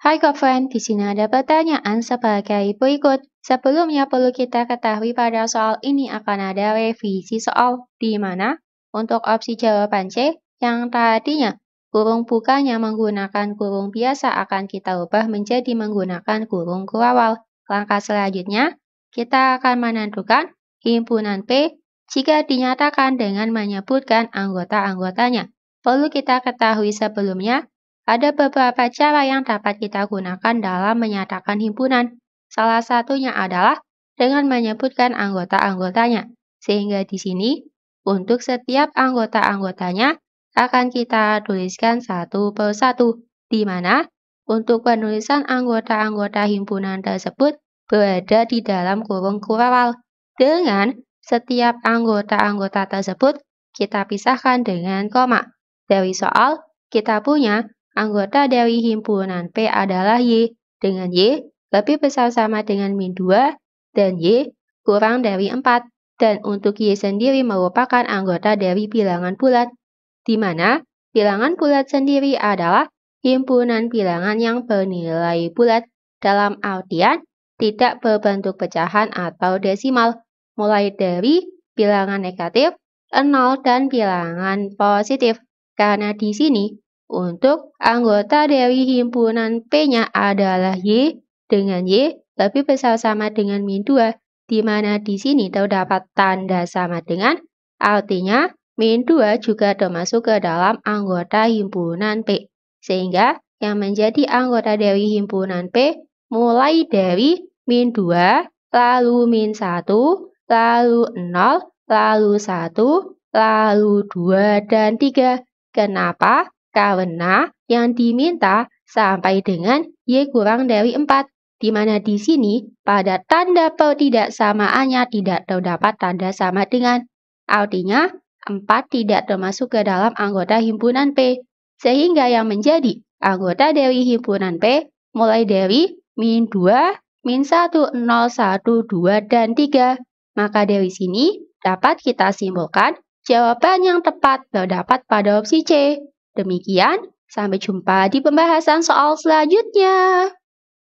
Hai Kofren, di sini ada pertanyaan sebagai berikut. Sebelumnya perlu kita ketahui pada soal ini akan ada revisi soal, di mana untuk opsi jawaban C yang tadinya kurung bukanya menggunakan kurung biasa akan kita ubah menjadi menggunakan kurung kurawal. Langkah selanjutnya, kita akan menentukan himpunan P jika dinyatakan dengan menyebutkan anggota-anggotanya. Perlu kita ketahui sebelumnya ada beberapa cara yang dapat kita gunakan dalam menyatakan himpunan. Salah satunya adalah dengan menyebutkan anggota-anggotanya. Sehingga di sini, untuk setiap anggota-anggotanya akan kita tuliskan satu per satu, di mana untuk penulisan anggota-anggota himpunan tersebut berada di dalam kurung kurawal. Dengan setiap anggota-anggota tersebut kita pisahkan dengan koma. Dari soal, kita punya Anggota dari himpunan P adalah Y, dengan Y lebih besar sama dengan min 2, dan Y kurang dari 4, dan untuk Y sendiri merupakan anggota dari bilangan bulat, di mana bilangan bulat sendiri adalah himpunan bilangan yang bernilai bulat dalam artian tidak berbentuk pecahan atau desimal, mulai dari bilangan negatif, 0, dan bilangan positif. Karena di sini untuk anggota dari himpunan P-nya adalah Y dengan Y, lebih besar sama dengan min 2, di mana di sini terdapat tanda sama dengan, artinya min 2 juga termasuk ke dalam anggota himpunan P. Sehingga yang menjadi anggota dari himpunan P mulai dari min 2, lalu min 1, lalu 0, lalu 1, lalu 2, dan 3. Kenapa? Karena yang diminta sampai dengan Y kurang dari 4, di mana di sini pada tanda pertidaksamaannya tidak terdapat tanda sama dengan. Artinya, 4 tidak termasuk ke dalam anggota himpunan P. Sehingga yang menjadi anggota dari himpunan P mulai dari min 2, min 1, 0, 1, 2, dan 3. Maka dari sini dapat kita simpulkan jawaban yang tepat terdapat pada opsi C. Demikian, sampai jumpa di pembahasan soal selanjutnya.